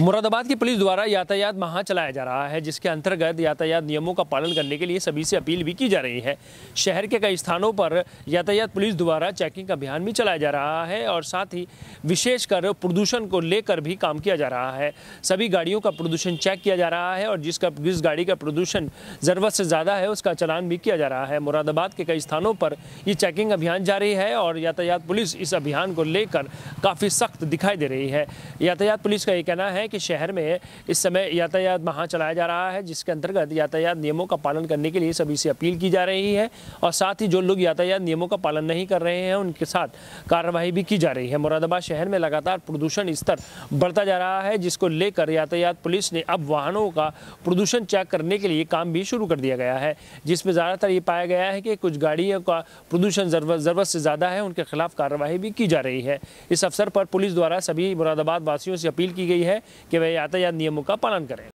मुरादाबाद की पुलिस द्वारा यातायात महा चलाया जा रहा है जिसके अंतर्गत यातायात नियमों का पालन करने के लिए सभी से अपील भी की जा रही है शहर के कई स्थानों पर यातायात पुलिस द्वारा चेकिंग अभियान भी चलाया जा रहा है और साथ ही विशेषकर प्रदूषण को लेकर भी काम किया जा रहा है सभी गाड़ियों का प्रदूषण चेक किया जा रहा है और जिसका जिस गाड़ी का प्रदूषण ज़रूरत से ज़्यादा है उसका चलान भी किया जा रहा है मुरादाबाद के कई स्थानों पर ये चेकिंग अभियान जारी है और यातायात पुलिस इस अभियान को लेकर काफ़ी सख्त दिखाई दे रही है यातायात पुलिस का ये कहना है है कि शहर में इस समय यातायात महा चलाया जा रहा है जिसके अंतर्गत यातायात नियमों का पालन करने के लिए सभी से अपील की जा रही है और साथ ही जो लोग यातायात नियमों का पालन नहीं कर रहे हैं उनके साथ कार्रवाई भी की जा रही है मुरादाबाद शहर में लगातार प्रदूषण स्तर बढ़ता जा रहा है जिसको लेकर यातायात पुलिस ने अब वाहनों का प्रदूषण चेक करने के लिए काम भी शुरू कर दिया गया है जिसमें ज़्यादातर ये पाया गया है कि कुछ गाड़ियों का प्रदूषण ज़रूरत से ज़्यादा है उनके खिलाफ कार्रवाई भी की जा रही है इस अवसर पर पुलिस द्वारा सभी मुरादाबाद वासियों से अपील की गई है कि वे यातायात नियमों का पालन करें